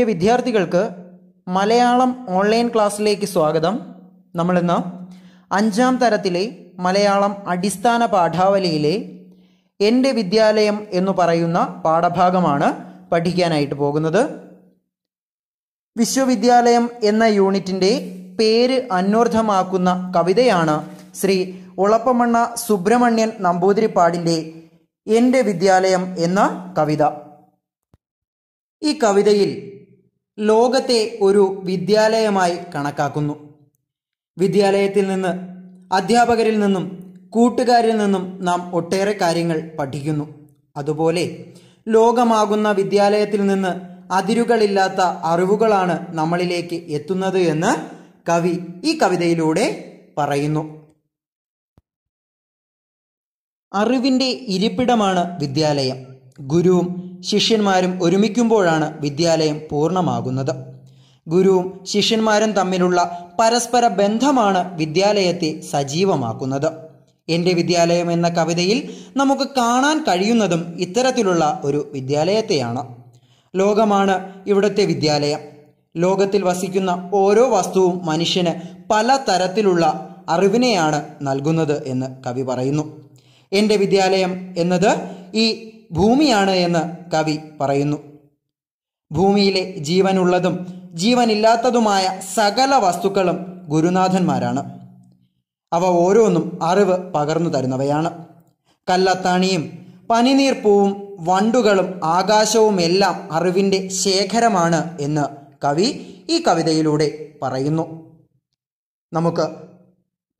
പ്രിയ വിദ്യാർത്ഥികൾക്ക് മലയാളം ഓൺലൈൻ ക്ലാസ്സിലേക്ക് സ്വാഗതം നമ്മളിന്ന് അഞ്ചാം തരത്തിലെ മലയാളം അടിസ്ഥാന പാഠാവലിയിലെ എൻ്റെ വിദ്യാലയം എന്ന് പറയുന്ന പാഠഭാഗമാണ് പഠിക്കാനായിട്ട് പോകുന്നത് വിശ്വവിദ്യാലയം എന്ന യൂണിറ്റിൻ്റെ പേര് അന്വർത്ഥമാക്കുന്ന കവിതയാണ് ശ്രീ ഉളപ്പമണ്ണ സുബ്രഹ്മണ്യൻ നമ്പൂതിരിപ്പാടിൻ്റെ എൻ്റെ വിദ്യാലയം എന്ന കവിത ഈ കവിതയിൽ ലോകത്തെ ഒരു വിദ്യാലയമായി കണക്കാക്കുന്നു വിദ്യാലയത്തിൽ നിന്ന് അധ്യാപകരിൽ നിന്നും കൂട്ടുകാരിൽ നിന്നും നാം ഒട്ടേറെ കാര്യങ്ങൾ പഠിക്കുന്നു അതുപോലെ ലോകമാകുന്ന വിദ്യാലയത്തിൽ നിന്ന് അതിരുകളില്ലാത്ത അറിവുകളാണ് നമ്മളിലേക്ക് എത്തുന്നത് എന്ന് കവി ഈ കവിതയിലൂടെ പറയുന്നു അറിവിൻ്റെ ഇരിപ്പിടമാണ് വിദ്യാലയം ഗുരുവും ശിഷ്യന്മാരും ഒരുമിക്കുമ്പോഴാണ് വിദ്യാലയം പൂർണ്ണമാകുന്നത് ഗുരുവും ശിഷ്യന്മാരും തമ്മിലുള്ള പരസ്പര ബന്ധമാണ് വിദ്യാലയത്തെ സജീവമാക്കുന്നത് എൻ്റെ വിദ്യാലയം എന്ന കവിതയിൽ നമുക്ക് കാണാൻ കഴിയുന്നതും ഇത്തരത്തിലുള്ള ഒരു വിദ്യാലയത്തെയാണ് ലോകമാണ് ഇവിടുത്തെ വിദ്യാലയം ലോകത്തിൽ വസിക്കുന്ന ഓരോ വസ്തുവും മനുഷ്യന് പല തരത്തിലുള്ള അറിവിനെയാണ് നൽകുന്നത് എന്ന് കവി പറയുന്നു എൻ്റെ വിദ്യാലയം എന്നത് ഈ ഭൂമിയാണ് എന്ന് കവി പറയുന്നു ഭൂമിയിലെ ജീവനുള്ളതും ജീവനില്ലാത്തതുമായ സകല വസ്തുക്കളും ഗുരുനാഥന്മാരാണ് അവ ഓരോന്നും അറിവ് പകർന്നു തരുന്നവയാണ് കല്ലത്താണിയും പനിനീർ പൂവും വണ്ടുകളും ആകാശവും എല്ലാം അറിവിൻ്റെ ശേഖരമാണ് എന്ന് കവി ഈ കവിതയിലൂടെ പറയുന്നു നമുക്ക്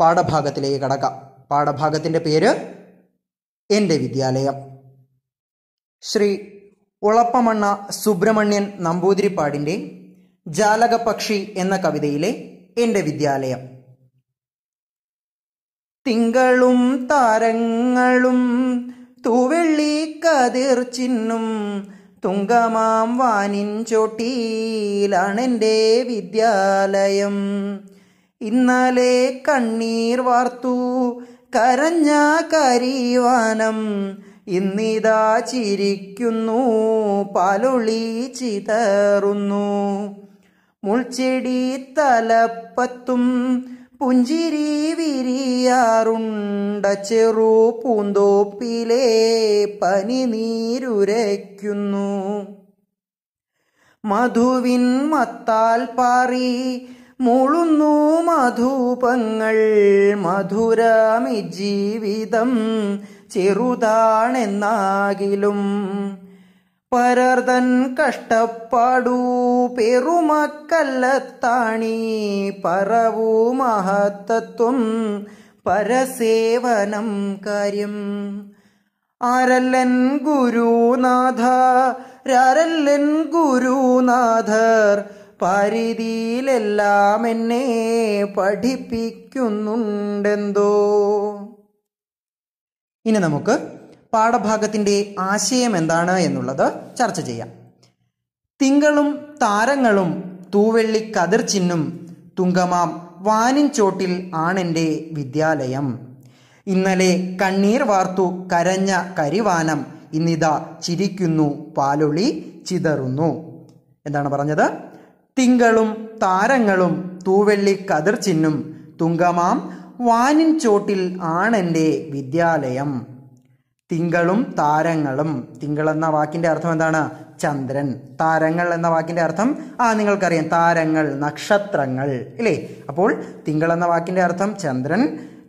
പാഠഭാഗത്തിലേക്ക് കടക്കാം പാഠഭാഗത്തിൻ്റെ പേര് എൻ്റെ വിദ്യാലയം ശ്രീ ഉളപ്പമണ്ണ സുബ്രഹ്മണ്യൻ നമ്പൂതിരിപ്പാടിൻ്റെ ജാലകപക്ഷി എന്ന കവിതയിലെ എൻ്റെ വിദ്യാലയം തിങ്കളും താരങ്ങളും തൂവെള്ളി കതിർ ചിന്നും തുങ്കമാം വാനിൻ ചോട്ടിയിലാണെൻ്റെ വിദ്യാലയം ഇന്നലെ കണ്ണീർ വാർത്തു കരഞ്ഞ കരിവാനം ഇന്നിതാ ചിരിക്കുന്നു പാലൊളി ചിതറുന്നു മുൾച്ചെടി തലപ്പത്തും പുഞ്ചിരി വിരിയാറുണ്ട ചെറു പൂന്തോപ്പിലെ പനിനീരുരയ്ക്കുന്നു മധുവിൻ മത്താൽ പാറി മുളുന്നു മധുപങ്ങൾ മധുരമി ജീവിതം ചെറുതാണെന്നാകിലും പരർതൻ കഷ്ടപ്പാടു പെറുമക്കല്ലത്താണി പറവു മഹത്തത്വം പരസേവനം കാര്യം ആരല്ലൻ ഗുരുനാഥ രാരല്ലൻ ഗുരുനാഥർ പരിധിയിലെല്ലാം എന്നെ പഠിപ്പിക്കുന്നുണ്ടെന്തോ ഇനി നമുക്ക് പാഠഭാഗത്തിൻ്റെ ആശയം എന്താണ് എന്നുള്ളത് ചർച്ച ചെയ്യാം തിങ്കളും താരങ്ങളും തൂവെള്ളി കതിർ ചിന്നും തുങ്കമാം ചോട്ടിൽ ആണെൻ്റെ വിദ്യാലയം ഇന്നലെ കണ്ണീർ വാർത്തു കരഞ്ഞ കരിവാനം ഇന്നിതാ ചിരിക്കുന്നു പാലൊളി ചിതറുന്നു എന്താണ് പറഞ്ഞത് തിങ്കളും താരങ്ങളും തൂവെള്ളി കതിർ ചിന്നും തുങ്കമാം വാനിൻ ചോട്ടിൽ ആണെൻ്റെ വിദ്യാലയം തിങ്കളും താരങ്ങളും തിങ്കൾ എന്ന വാക്കിൻ്റെ അർത്ഥം എന്താണ് ചന്ദ്രൻ താരങ്ങൾ എന്ന വാക്കിൻ്റെ അർത്ഥം ആ നിങ്ങൾക്കറിയാം താരങ്ങൾ നക്ഷത്രങ്ങൾ ഇല്ലേ അപ്പോൾ തിങ്കൾ എന്ന വാക്കിൻ്റെ അർത്ഥം ചന്ദ്രൻ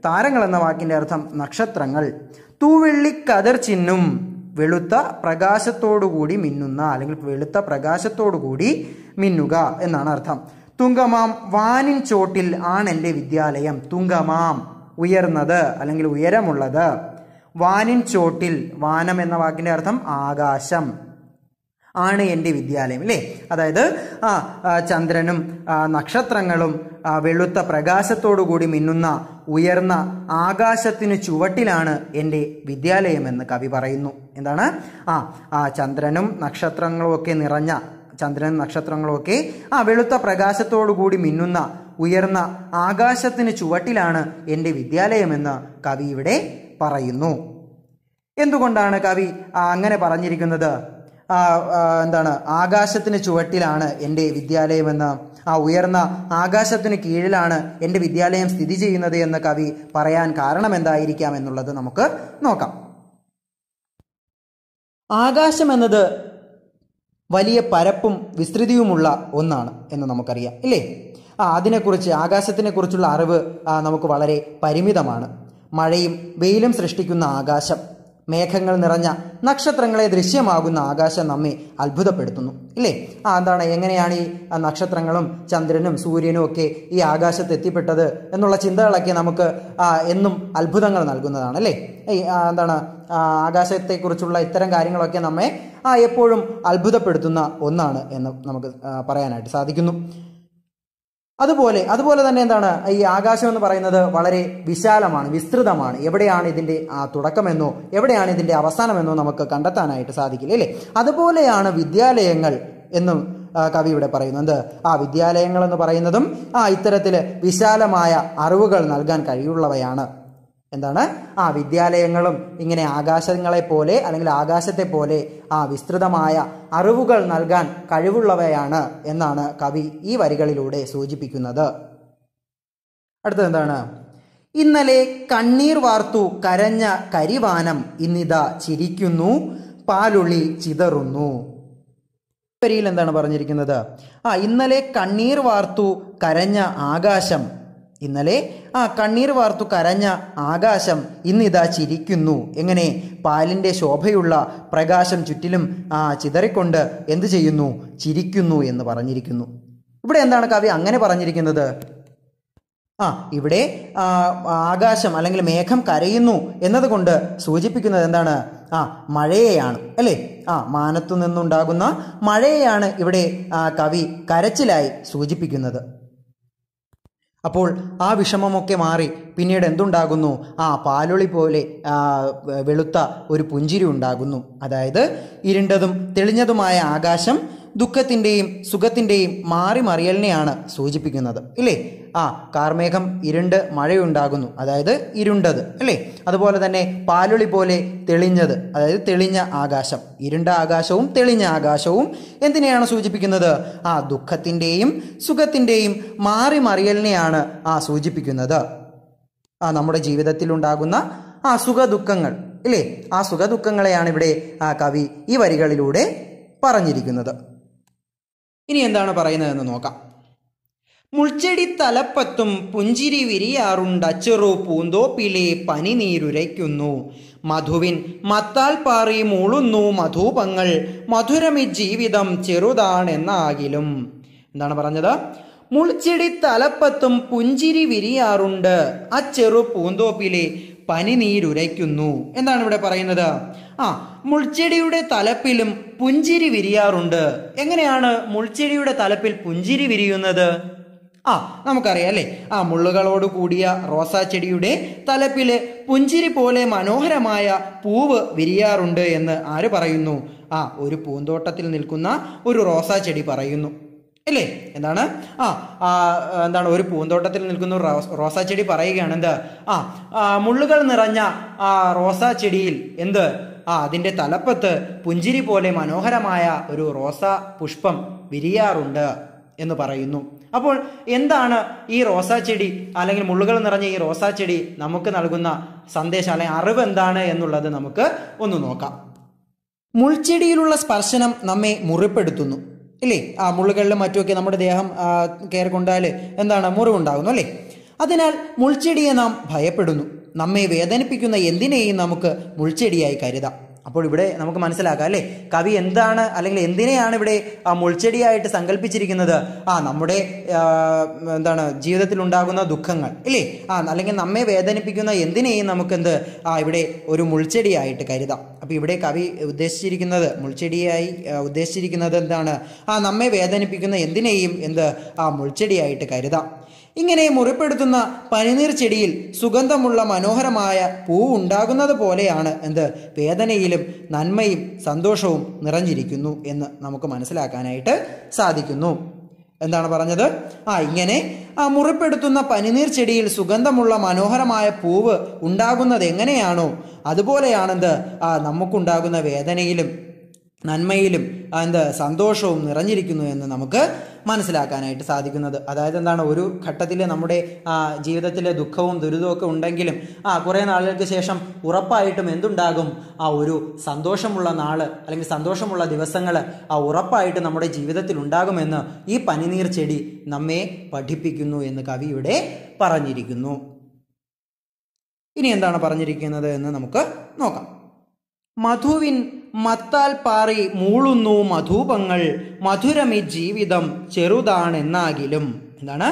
താരങ്ങൾ എന്ന വാക്കിൻ്റെ അർത്ഥം നക്ഷത്രങ്ങൾ തൂവെള്ളി കതിർ ചിന്നും വെളുത്ത പ്രകാശത്തോടുകൂടി കൂടി മിന്നുന്ന അല്ലെങ്കിൽ വെളുത്ത പ്രകാശത്തോടുകൂടി കൂടി മിന്നുക എന്നാണ് അർത്ഥം തുങ്കമാം വാനിൻ ചോട്ടിൽ ആണെൻ്റെ വിദ്യാലയം തുങ്കമാം ഉയർന്നത് അല്ലെങ്കിൽ ഉയരമുള്ളത് വാനിൻ ചോട്ടിൽ വാനം എന്ന വാക്കിൻ്റെ അർത്ഥം ആകാശം ആണ് എൻ്റെ വിദ്യാലയം അല്ലേ അതായത് ആ ചന്ദ്രനും നക്ഷത്രങ്ങളും വെളുത്ത പ്രകാശത്തോടു കൂടി മിന്നുന്ന ഉയർന്ന ആകാശത്തിന് ചുവട്ടിലാണ് എൻ്റെ വിദ്യാലയം എന്ന് കവി പറയുന്നു എന്താണ് ആ ആ ചന്ദ്രനും നക്ഷത്രങ്ങളും ഒക്കെ നിറഞ്ഞ ചന്ദ്രൻ നക്ഷത്രങ്ങളൊക്കെ ആ വെളുത്ത പ്രകാശത്തോടുകൂടി മിന്നുന്ന ഉയർന്ന ആകാശത്തിന് ചുവട്ടിലാണ് എൻ്റെ വിദ്യാലയമെന്ന് കവി ഇവിടെ പറയുന്നു എന്തുകൊണ്ടാണ് കവി അങ്ങനെ പറഞ്ഞിരിക്കുന്നത് എന്താണ് ആകാശത്തിന് ചുവട്ടിലാണ് എൻ്റെ വിദ്യാലയമെന്ന് ആ ഉയർന്ന ആകാശത്തിന് കീഴിലാണ് എൻ്റെ വിദ്യാലയം സ്ഥിതി ചെയ്യുന്നത് എന്ന് കവി പറയാൻ കാരണം എന്തായിരിക്കാം എന്നുള്ളത് നമുക്ക് നോക്കാം ആകാശം എന്നത് വലിയ പരപ്പും വിസ്തൃതിയുമുള്ള ഒന്നാണ് എന്ന് നമുക്കറിയാം ഇല്ലേ ആ അതിനെക്കുറിച്ച് ആകാശത്തിനെക്കുറിച്ചുള്ള അറിവ് നമുക്ക് വളരെ പരിമിതമാണ് മഴയും വെയിലും സൃഷ്ടിക്കുന്ന ആകാശം മേഘങ്ങൾ നിറഞ്ഞ നക്ഷത്രങ്ങളെ ദൃശ്യമാകുന്ന ആകാശം നമ്മെ അത്ഭുതപ്പെടുത്തുന്നു ഇല്ലേ ആ എന്താണ് എങ്ങനെയാണ് ഈ നക്ഷത്രങ്ങളും ചന്ദ്രനും സൂര്യനും ഒക്കെ ഈ ആകാശത്ത് എത്തിപ്പെട്ടത് എന്നുള്ള ചിന്തകളൊക്കെ നമുക്ക് എന്നും അത്ഭുതങ്ങൾ നൽകുന്നതാണ് അല്ലേ എന്താണ് ആകാശത്തെക്കുറിച്ചുള്ള ഇത്തരം കാര്യങ്ങളൊക്കെ നമ്മെ എപ്പോഴും അത്ഭുതപ്പെടുത്തുന്ന ഒന്നാണ് എന്ന് നമുക്ക് പറയാനായിട്ട് സാധിക്കുന്നു അതുപോലെ അതുപോലെ തന്നെ എന്താണ് ഈ ആകാശം എന്ന് പറയുന്നത് വളരെ വിശാലമാണ് വിസ്തൃതമാണ് എവിടെയാണ് ഇതിൻ്റെ ആ തുടക്കമെന്നോ എവിടെയാണ് ഇതിൻ്റെ അവസാനമെന്നോ നമുക്ക് കണ്ടെത്താനായിട്ട് സാധിക്കില്ല അല്ലേ അതുപോലെയാണ് വിദ്യാലയങ്ങൾ എന്നും കവി ഇവിടെ പറയുന്നുണ്ട് ആ വിദ്യാലയങ്ങൾ എന്ന് പറയുന്നതും ആ ഇത്തരത്തിൽ വിശാലമായ അറിവുകൾ നൽകാൻ കഴിയുള്ളവയാണ് എന്താണ് ആ വിദ്യാലയങ്ങളും ഇങ്ങനെ ആകാശങ്ങളെ പോലെ അല്ലെങ്കിൽ ആകാശത്തെ പോലെ ആ വിസ്തൃതമായ അറിവുകൾ നൽകാൻ കഴിവുള്ളവയാണ് എന്നാണ് കവി ഈ വരികളിലൂടെ സൂചിപ്പിക്കുന്നത് അടുത്തത് എന്താണ് ഇന്നലെ കണ്ണീർ വാർത്തു കരഞ്ഞ കരിവാനം ഇന്നിതാ ചിരിക്കുന്നു പാലുള്ളി ചിതറുന്നു വരിയിൽ എന്താണ് പറഞ്ഞിരിക്കുന്നത് ആ ഇന്നലെ കണ്ണീർ വാർത്തു കരഞ്ഞ ആകാശം ഇന്നലെ ആ കണ്ണീർ വാർത്തു കരഞ്ഞ ആകാശം ഇന്നിതാ ചിരിക്കുന്നു എങ്ങനെ പാലിൻ്റെ ശോഭയുള്ള പ്രകാശം ചുറ്റിലും ആ ചിതറിക്കൊണ്ട് എന്തു ചെയ്യുന്നു ചിരിക്കുന്നു എന്ന് പറഞ്ഞിരിക്കുന്നു ഇവിടെ എന്താണ് കവി അങ്ങനെ പറഞ്ഞിരിക്കുന്നത് ആ ഇവിടെ ആകാശം അല്ലെങ്കിൽ മേഘം കരയുന്നു എന്നതുകൊണ്ട് സൂചിപ്പിക്കുന്നത് എന്താണ് ആ മഴയെയാണ് അല്ലേ ആ മാനത്തു നിന്നുണ്ടാകുന്ന മഴയെയാണ് ഇവിടെ കവി കരച്ചിലായി സൂചിപ്പിക്കുന്നത് അപ്പോൾ ആ വിഷമമൊക്കെ മാറി പിന്നീട് എന്തുണ്ടാകുന്നു ആ പാലൊളി പോലെ വെളുത്ത ഒരു പുഞ്ചിരി ഉണ്ടാകുന്നു അതായത് ഇരുണ്ടതും തെളിഞ്ഞതുമായ ആകാശം ദുഃഖത്തിൻ്റെയും സുഖത്തിൻ്റെയും മാറി മറിയലിനെയാണ് സൂചിപ്പിക്കുന്നത് ഇല്ലേ ആ കാർമേഘം ഇരുണ്ട് മഴയുണ്ടാകുന്നു അതായത് ഇരുണ്ടത് അല്ലേ അതുപോലെ തന്നെ പാലുളി പോലെ തെളിഞ്ഞത് അതായത് തെളിഞ്ഞ ആകാശം ഇരുണ്ട ആകാശവും തെളിഞ്ഞ ആകാശവും എന്തിനെയാണ് സൂചിപ്പിക്കുന്നത് ആ ദുഃഖത്തിൻ്റെയും സുഖത്തിൻ്റെയും മാറി മറിയലിനെയാണ് ആ സൂചിപ്പിക്കുന്നത് ആ നമ്മുടെ ജീവിതത്തിലുണ്ടാകുന്ന ആ സുഖ ദുഃഖങ്ങൾ ഇല്ലേ ആ സുഖ ദുഃഖങ്ങളെയാണ് ഇവിടെ ആ കവി ഈ വരികളിലൂടെ പറഞ്ഞിരിക്കുന്നത് ഇനി എന്താണ് പറയുന്നതെന്ന് നോക്കാം മുൾച്ചെടി തലപ്പത്തും പുഞ്ചിരി അച്ചെറു പൂന്തോപ്പിലെ പനിനീരുരയ്ക്കുന്നു മധുവിൻ മത്താൽ പാറി മൂളുന്നു മധൂപങ്ങൾ മധുരമി ജീവിതം ചെറുതാണെന്നാകിലും എന്താണ് പറഞ്ഞത് മുൾച്ചെടി തലപ്പത്തും പുഞ്ചിരി വിരിയാറുണ്ട് അച്ചെറു പൂന്തോപ്പിലെ പനിനീരുരയ്ക്കുന്നു എന്താണ് ഇവിടെ പറയുന്നത് ആ മുൾച്ചെടിയുടെ തലപ്പിലും പുഞ്ചിരി വിരിയാറുണ്ട് എങ്ങനെയാണ് മുൾച്ചെടിയുടെ തലപ്പിൽ പുഞ്ചിരി വിരിയുന്നത് ആ നമുക്കറിയാം അല്ലേ ആ മുള്ളുകളോട് കൂടിയ റോസാ ചെടിയുടെ തലപ്പിലെ പുഞ്ചിരി പോലെ മനോഹരമായ പൂവ് വിരിയാറുണ്ട് എന്ന് ആര് പറയുന്നു ആ ഒരു പൂന്തോട്ടത്തിൽ നിൽക്കുന്ന ഒരു റോസാ ചെടി പറയുന്നു അല്ലേ എന്താണ് ആ എന്താണ് ഒരു പൂന്തോട്ടത്തിൽ നിൽക്കുന്ന റോസാ ചെടി പറയുകയാണ് എന്ത് ആ മുള്ളുകൾ നിറഞ്ഞ ആ റോസാ ചെടിയിൽ എന്ത് ആ അതിൻ്റെ തലപ്പത്ത് പുഞ്ചിരി പോലെ മനോഹരമായ ഒരു റോസാ പുഷ്പം വിരിയാറുണ്ട് എന്ന് പറയുന്നു അപ്പോൾ എന്താണ് ഈ റോസാ ചെടി അല്ലെങ്കിൽ മുള്ളുകൾ നിറഞ്ഞ ഈ റോസാ ചെടി നമുക്ക് നൽകുന്ന സന്ദേശം അല്ലെങ്കിൽ അറിവ് എന്താണ് എന്നുള്ളത് നമുക്ക് ഒന്ന് നോക്കാം മുൾച്ചെടിയിലുള്ള സ്പർശനം നമ്മെ മുറിപ്പെടുത്തുന്നു ഇല്ലേ ആ മുള്ളുകളിലും മറ്റുമൊക്കെ നമ്മുടെ ദേഹം കയറിക്കൊണ്ടാൽ എന്താണ് മുറിവുണ്ടാകുന്നു അല്ലേ അതിനാൽ മുൾച്ചെടിയെ നാം ഭയപ്പെടുന്നു നമ്മെ വേദനിപ്പിക്കുന്ന എന്തിനേയും നമുക്ക് മുൾച്ചെടിയായി കരുതാം അപ്പോൾ ഇവിടെ നമുക്ക് മനസ്സിലാക്കാം അല്ലേ കവി എന്താണ് അല്ലെങ്കിൽ എന്തിനെയാണ് ഇവിടെ ആ മുൾച്ചെടിയായിട്ട് സങ്കല്പിച്ചിരിക്കുന്നത് ആ നമ്മുടെ എന്താണ് ജീവിതത്തിൽ ഉണ്ടാകുന്ന ദുഃഖങ്ങൾ ഇല്ലേ ആ അല്ലെങ്കിൽ നമ്മെ വേദനിപ്പിക്കുന്ന എന്തിനേയും നമുക്കെന്ത് ആ ഇവിടെ ഒരു മുൾച്ചെടിയായിട്ട് കരുതാം അപ്പോൾ ഇവിടെ കവി ഉദ്ദേശിച്ചിരിക്കുന്നത് മുൾച്ചെടിയായി ഉദ്ദേശിച്ചിരിക്കുന്നത് എന്താണ് ആ നമ്മെ വേദനിപ്പിക്കുന്ന എന്തിനേയും എന്ത് ആ മുൾച്ചെടിയായിട്ട് കരുതാം ഇങ്ങനെ മുറിപ്പെടുത്തുന്ന പനിനീർ ചെടിയിൽ സുഗന്ധമുള്ള മനോഹരമായ പൂ ഉണ്ടാകുന്നത് പോലെയാണ് എന്ത് വേദനയിലും നന്മയും സന്തോഷവും നിറഞ്ഞിരിക്കുന്നു എന്ന് നമുക്ക് മനസ്സിലാക്കാനായിട്ട് സാധിക്കുന്നു എന്താണ് പറഞ്ഞത് ആ ഇങ്ങനെ ആ മുറിപ്പെടുത്തുന്ന പനിനീർ ചെടിയിൽ സുഗന്ധമുള്ള മനോഹരമായ പൂവ് ഉണ്ടാകുന്നത് എങ്ങനെയാണോ അതുപോലെയാണെന്ത് ആ നമുക്കുണ്ടാകുന്ന വേദനയിലും നന്മയിലും എന്താ സന്തോഷവും നിറഞ്ഞിരിക്കുന്നു എന്ന് നമുക്ക് മനസ്സിലാക്കാനായിട്ട് സാധിക്കുന്നത് അതായത് എന്താണ് ഒരു ഘട്ടത്തിൽ നമ്മുടെ ജീവിതത്തിലെ ദുഃഖവും ദുരിതവും ഉണ്ടെങ്കിലും ആ കുറേ നാളുകൾക്ക് ശേഷം ഉറപ്പായിട്ടും എന്തുണ്ടാകും ആ ഒരു സന്തോഷമുള്ള നാൾ അല്ലെങ്കിൽ സന്തോഷമുള്ള ദിവസങ്ങൾ ആ ഉറപ്പായിട്ട് നമ്മുടെ ജീവിതത്തിൽ ഉണ്ടാകുമെന്ന് ഈ പനിനീർ ചെടി നമ്മെ പഠിപ്പിക്കുന്നു എന്ന് കവിയുടെ പറഞ്ഞിരിക്കുന്നു ഇനി എന്താണ് പറഞ്ഞിരിക്കുന്നത് എന്ന് നമുക്ക് നോക്കാം മധുവിൻ മത്താൽ പാറി മൂളുന്നു മധുപങ്ങൾ മധുരമി ജീവിതം ചെറുതാണെന്നാകിലും എന്താണ്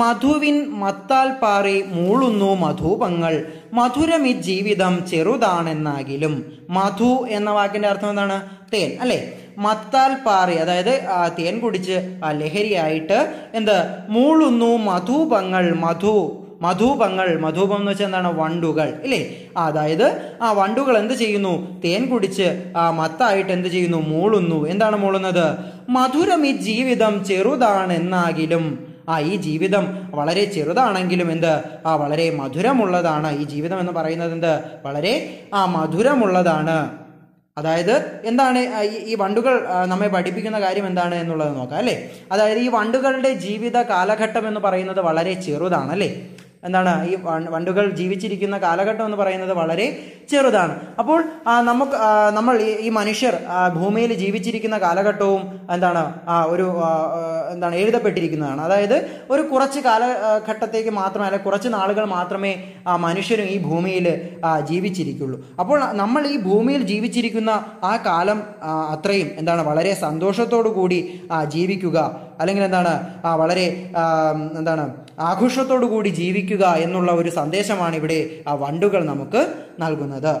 മധുവിൻ മത്താൽ പാറി മൂളുന്നു മധുപങ്ങൾ മധുരമി ജീവിതം ചെറുതാണെന്നാകിലും മധു എന്ന വാക്കിന്റെ അർത്ഥം എന്താണ് തേൻ അല്ലേ മത്താൽ പാറി അതായത് തേൻ കുടിച്ച് ലഹരിയായിട്ട് എന്ത് മൂളുന്നു മധുപങ്ങൾ മധു മധൂപങ്ങൾ മധൂപം എന്ന് വെച്ചാൽ എന്താണ് വണ്ടുകൾ ഇല്ലേ അതായത് ആ വണ്ടുകൾ എന്ത് ചെയ്യുന്നു തേൻ കുടിച്ച് ആ മത്തായിട്ട് എന്ത് ചെയ്യുന്നു മൂളുന്നു എന്താണ് മൂളുന്നത് മധുരം ഈ ജീവിതം ചെറുതാണെന്നാകിലും ആ ഈ ജീവിതം വളരെ ചെറുതാണെങ്കിലും എന്ത് ആ വളരെ മധുരമുള്ളതാണ് ഈ ജീവിതം എന്ന് പറയുന്നത് എന്ത് വളരെ ആ മധുരമുള്ളതാണ് അതായത് എന്താണ് ഈ വണ്ടുകൾ നമ്മെ പഠിപ്പിക്കുന്ന കാര്യം എന്താണ് എന്നുള്ളത് നോക്കാം അല്ലേ അതായത് ഈ വണ്ടുകളുടെ ജീവിത കാലഘട്ടം എന്ന് പറയുന്നത് വളരെ ചെറുതാണ് അല്ലേ എന്താണ് ഈ വണ്ടുകൾ ജീവിച്ചിരിക്കുന്ന കാലഘട്ടം എന്ന് പറയുന്നത് വളരെ ചെറുതാണ് അപ്പോൾ നമുക്ക് നമ്മൾ ഈ മനുഷ്യർ ഭൂമിയിൽ ജീവിച്ചിരിക്കുന്ന കാലഘട്ടവും എന്താണ് ഒരു എന്താണ് എഴുതപ്പെട്ടിരിക്കുന്നതാണ് അതായത് ഒരു കുറച്ച് കാലഘട്ടത്തേക്ക് മാത്രമേ അല്ലെ കുറച്ച് നാളുകൾ മാത്രമേ മനുഷ്യരും ഈ ഭൂമിയിൽ ജീവിച്ചിരിക്കുള്ളൂ അപ്പോൾ നമ്മൾ ഈ ഭൂമിയിൽ ജീവിച്ചിരിക്കുന്ന ആ കാലം അത്രയും എന്താണ് വളരെ സന്തോഷത്തോടു കൂടി ജീവിക്കുക അല്ലെങ്കിൽ എന്താണ് ആ വളരെ എന്താണ് ആഘോഷത്തോടു കൂടി ജീവിക്കുക എന്നുള്ള ഒരു സന്ദേശമാണ് ഇവിടെ ആ വണ്ടുകൾ നമുക്ക് നൽകുന്നത്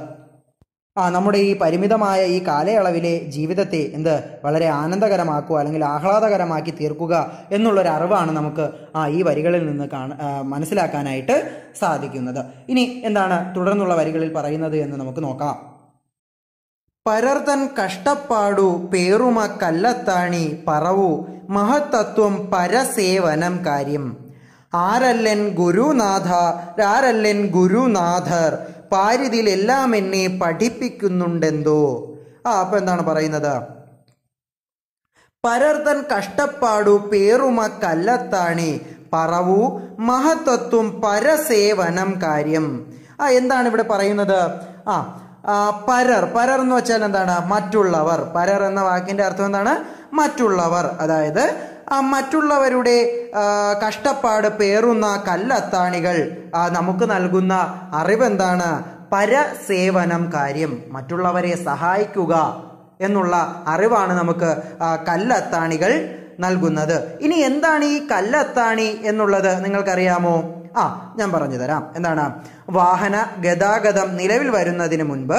ആ നമ്മുടെ ഈ പരിമിതമായ ഈ കാലയളവിലെ ജീവിതത്തെ എന്ത് വളരെ ആനന്ദകരമാക്കുക അല്ലെങ്കിൽ ആഹ്ലാദകരമാക്കി തീർക്കുക എന്നുള്ളൊരു അറിവാണ് നമുക്ക് ആ ഈ വരികളിൽ നിന്ന് കാണ മനസ്സിലാക്കാനായിട്ട് സാധിക്കുന്നത് ഇനി എന്താണ് തുടർന്നുള്ള വരികളിൽ പറയുന്നത് എന്ന് നമുക്ക് നോക്കാം പരർത്തൻ കഷ്ടപ്പാടു പേറുമ കല്ലത്താണി പറവു മഹത്തത്വം പരസേവനം കാര്യം ആരല്ലൻ ഗുരുനാഥ ആരല്ലൻ ഗുരുനാഥർ പാരിതിലെല്ലാം എന്നെ പഠിപ്പിക്കുന്നുണ്ടെന്തോ ആ അപ്പൊ എന്താണ് പറയുന്നത് പരർത്തൻ കഷ്ടപ്പാടു പേറുമ കല്ലത്താണി പറവു മഹത്തത്വം പരസേവനം കാര്യം ആ എന്താണ് ഇവിടെ പറയുന്നത് ആ പരർ പരർ എന്ന് വെച്ചാൽ എന്താണ് മറ്റുള്ളവർ പരർ എന്ന വാക്കിന്റെ അർത്ഥം എന്താണ് മറ്റുള്ളവർ അതായത് മറ്റുള്ളവരുടെ കഷ്ടപ്പാട് പേറുന്ന കല്ലത്താണികൾ നമുക്ക് നൽകുന്ന അറിവെന്താണ് പരസേവനം കാര്യം മറ്റുള്ളവരെ സഹായിക്കുക എന്നുള്ള അറിവാണ് നമുക്ക് കല്ലത്താണികൾ നൽകുന്നത് ഇനി എന്താണ് ഈ കല്ലത്താണി എന്നുള്ളത് നിങ്ങൾക്കറിയാമോ ആ ഞാൻ പറഞ്ഞു തരാം എന്താണ് വാഹന ഗതാഗതം നിലവിൽ വരുന്നതിന് മുൻപ്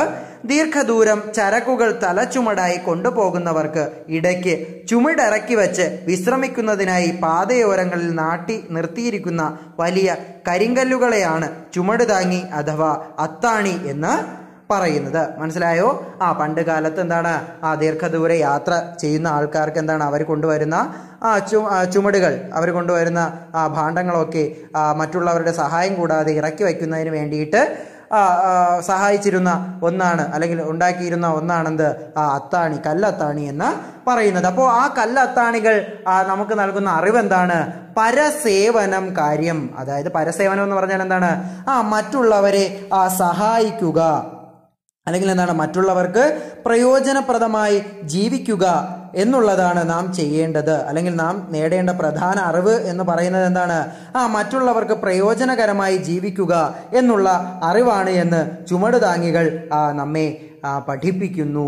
ദീർഘദൂരം ചരക്കുകൾ തലച്ചുമടായി കൊണ്ടുപോകുന്നവർക്ക് ഇടയ്ക്ക് ചുമടിറക്കി വെച്ച് വിശ്രമിക്കുന്നതിനായി പാതയോരങ്ങളിൽ നാട്ടി നിർത്തിയിരിക്കുന്ന വലിയ കരിങ്കല്ലുകളെയാണ് ചുമട് താങ്ങി അഥവാ അത്താണി എന്ന് പറയുന്നത് മനസ്സിലായോ ആ പണ്ട് കാലത്ത് എന്താണ് ആ ദീർഘദൂര യാത്ര ചെയ്യുന്ന ആൾക്കാർക്ക് എന്താണ് അവർ കൊണ്ടുവരുന്ന ആ ചു ചുമടുകൾ അവർ കൊണ്ടുവരുന്ന ആ ഭാണ്ഡങ്ങളൊക്കെ മറ്റുള്ളവരുടെ സഹായം കൂടാതെ ഇറക്കി വയ്ക്കുന്നതിന് വേണ്ടിയിട്ട് സഹായിച്ചിരുന്ന ഒന്നാണ് അല്ലെങ്കിൽ ഉണ്ടാക്കിയിരുന്ന ഒന്നാണെന്ത് ആ അത്താണി കല്ലത്താണി എന്ന് പറയുന്നത് അപ്പോൾ ആ കല്ലത്താണികൾ നമുക്ക് നൽകുന്ന അറിവ് എന്താണ് പരസേവനം കാര്യം അതായത് പരസേവനം എന്ന് പറഞ്ഞാൽ എന്താണ് ആ മറ്റുള്ളവരെ സഹായിക്കുക അല്ലെങ്കിൽ എന്താണ് മറ്റുള്ളവർക്ക് പ്രയോജനപ്രദമായി ജീവിക്കുക എന്നുള്ളതാണ് നാം ചെയ്യേണ്ടത് അല്ലെങ്കിൽ നാം നേടേണ്ട പ്രധാന അറിവ് എന്ന് പറയുന്നത് എന്താണ് ആ മറ്റുള്ളവർക്ക് പ്രയോജനകരമായി ജീവിക്കുക എന്നുള്ള അറിവാണ് എന്ന് ചുമടുതാങ്ങികൾ നമ്മെ പഠിപ്പിക്കുന്നു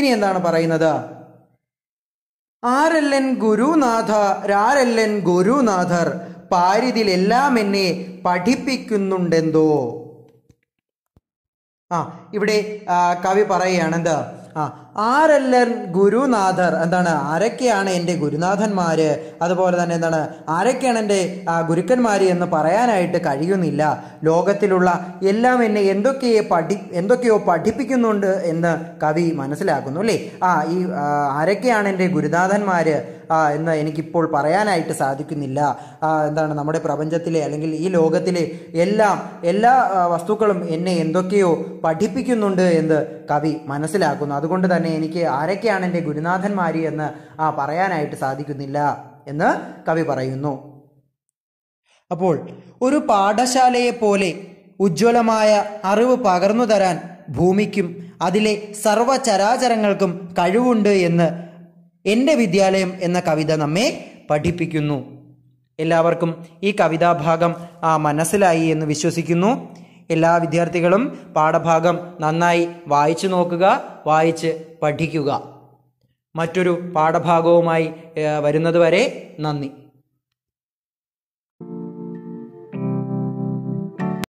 ഇനി എന്താണ് പറയുന്നത് ആരല്ലൻ ഗുരുനാഥ രാരല്ലൻ ഗുരുനാഥർ പാരിതിലെല്ലാം എന്നെ പഠിപ്പിക്കുന്നുണ്ടെന്തോ ആ ഇവിടെ കവി പറയുകയാണ് എന്താ ആ ആരെല്ലാം ഗുരുനാഥർ എന്താണ് ആരൊക്കെയാണ് എൻ്റെ ഗുരുനാഥന്മാർ അതുപോലെ തന്നെ എന്താണ് ആരൊക്കെയാണ് എൻ്റെ ഗുരുക്കന്മാർ എന്ന് പറയാനായിട്ട് കഴിയുന്നില്ല ലോകത്തിലുള്ള എല്ലാം എന്നെ എന്തൊക്കെയെ പഠി എന്തൊക്കെയോ പഠിപ്പിക്കുന്നുണ്ട് എന്ന് കവി മനസ്സിലാക്കുന്നു അല്ലേ ആ ഈ ആരൊക്കെയാണ് എൻ്റെ ഗുരുനാഥന്മാർ എന്ന് എനിക്കിപ്പോൾ പറയാനായിട്ട് സാധിക്കുന്നില്ല എന്താണ് നമ്മുടെ പ്രപഞ്ചത്തിലെ അല്ലെങ്കിൽ ഈ ലോകത്തിലെ എല്ലാം എല്ലാ വസ്തുക്കളും എന്നെ എന്തൊക്കെയോ പഠിപ്പിക്കുന്നുണ്ട് എന്ന് കവി മനസ്സിലാക്കുന്നു അതുകൊണ്ട് തന്നെ തന്നെ എനിക്ക് ആരൊക്കെയാണ് എൻ്റെ ഗുരുനാഥന്മാർ എന്ന് ആ പറയാനായിട്ട് സാധിക്കുന്നില്ല എന്ന് കവി പറയുന്നു അപ്പോൾ ഒരു പാഠശാലയെ പോലെ ഉജ്ജ്വലമായ അറിവ് പകർന്നു തരാൻ ഭൂമിക്കും അതിലെ സർവചരാചരങ്ങൾക്കും കഴിവുണ്ട് എന്ന് എൻ്റെ വിദ്യാലയം എന്ന കവിത നമ്മെ പഠിപ്പിക്കുന്നു എല്ലാവർക്കും ഈ കവിതാഭാഗം മനസ്സിലായി എന്ന് വിശ്വസിക്കുന്നു എല്ലാ വിദ്യാർത്ഥികളും പാഠഭാഗം നന്നായി വായിച്ചു നോക്കുക വായിച്ച് പഠിക്കുക മറ്റൊരു പാഠഭാഗവുമായി വരുന്നതുവരെ നന്ദി